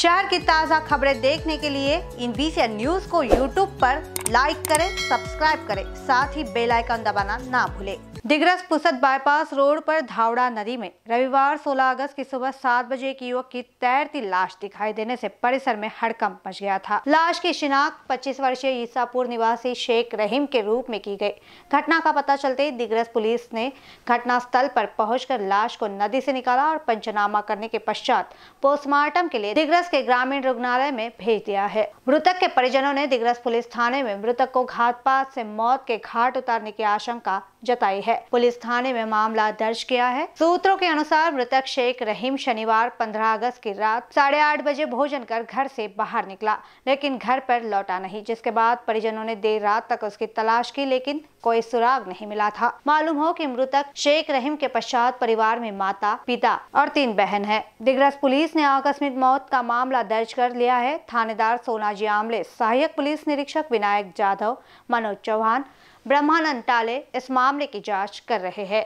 शहर की ताज़ा खबरें देखने के लिए इन बी न्यूज़ को यूट्यूब पर लाइक करें सब्सक्राइब करें साथ ही बेल आइकन दबाना ना भूलें दिग्रस पुसद बाईपास रोड पर धावड़ा नदी में रविवार 16 अगस्त की सुबह सात बजे एक युवक की तैरती लाश दिखाई देने से परिसर में हड़कंप मच गया था लाश की शिनाख्त पच्चीस वर्षीय ईसापुर निवासी शेख रहीम के रूप में की गयी घटना का पता चलते ही दिग्रस पुलिस ने घटना स्थल पर पहुँच लाश को नदी ऐसी निकाला और पंचनामा करने के पश्चात पोस्टमार्टम के लिए दिग्रस के ग्रामीण रुग्णालय में भेज दिया है मृतक के परिजनों ने दिग्रस पुलिस थाने में मृतक को घातपात से मौत के घाट उतारने की आशंका जताई है पुलिस थाने में मामला दर्ज किया है सूत्रों के अनुसार मृतक शेख रहीम शनिवार 15 अगस्त की रात साढ़े आठ बजे भोजन कर घर से बाहर निकला लेकिन घर पर लौटा नहीं जिसके बाद परिजनों ने देर रात तक उसकी तलाश की लेकिन कोई सुराग नहीं मिला था मालूम हो कि मृतक शेख रहीम के पश्चात परिवार में माता पिता और तीन बहन है दिग्रस पुलिस ने आकस्मिक मौत का मामला दर्ज कर लिया है थानेदार सोनाजी आमले सहायक पुलिस निरीक्षक विनायक जाधव मनोज चौहान ब्रह्मानंद टाले इस मामले की जांच कर रहे हैं